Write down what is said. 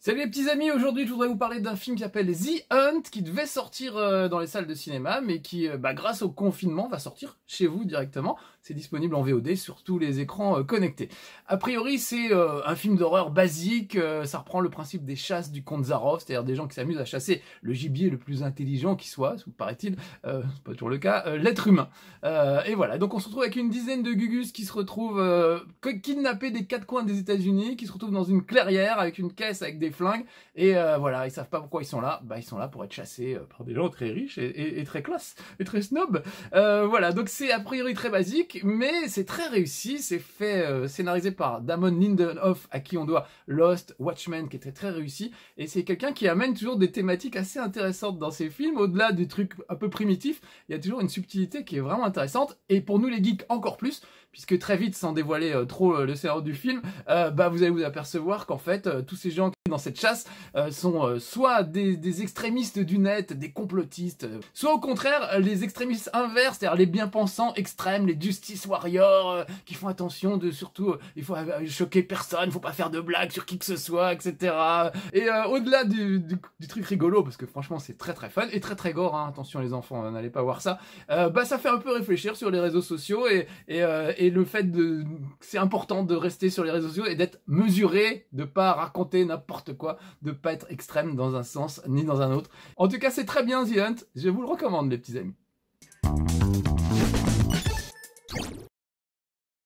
Salut les petits amis, aujourd'hui je voudrais vous parler d'un film qui s'appelle The Hunt, qui devait sortir euh, dans les salles de cinéma, mais qui, euh, bah, grâce au confinement, va sortir chez vous directement. C'est disponible en VOD sur tous les écrans euh, connectés. A priori, c'est un film d'horreur basique, ça reprend le principe des chasses du comte Zarov, c'est-à-dire des gens qui s'amusent à chasser le gibier le plus intelligent qui soit, paraît-il, c'est pas toujours le cas, l'être humain. et voilà, donc on se retrouve avec une dizaine de gugus qui se retrouvent kidnappés des quatre coins des États-Unis, qui se retrouvent dans une clairière avec une caisse avec des flingues. Et euh, voilà, ils savent pas pourquoi ils sont là. Bah, ils sont là pour être chassés euh, par des gens très riches et, très classe et très snob. Euh, voilà, donc c'est a priori très basique, mais c'est très réussi. C'est fait, scénarisé par Damon Lindelof, à qui on doit Lost, Watchmen, qui était très réussi. Et c'est quelqu'un qui amène toujours des thématiques assez intéressantes dans ses films. Au-delà du truc un peu primitif il y a toujours une subtilité qui est vraiment intéressante. Et pour nous les geeks, encore plus, puisque très vite, sans dévoiler trop le scénario du film, bah vous allez vous apercevoir qu'en fait, tous ces gens qui dans cette chasse euh, sont euh, soit des, extrémistes du net, des complotistes, euh, soit au contraire les extrémistes inverses, c'est-à-dire les bien-pensants extrêmes, les justice warriors qui font attention de surtout il faut choquer personne, il faut pas faire de blagues sur qui que ce soit, etc. Et au-delà du, truc rigolo parce que franchement c'est très très fun et très très gore, hein. attention les enfants, n'allez pas voir ça. bah ça fait un peu réfléchir sur les réseaux sociaux et et, et le fait de c'est important de rester sur les réseaux sociaux et d'être mesuré, de pas raconter n'importe de quoi, de pas être extrême dans un sens ni dans un autre. En tout cas, c'est très bien The Hunt, je vous le recommande les petits amis.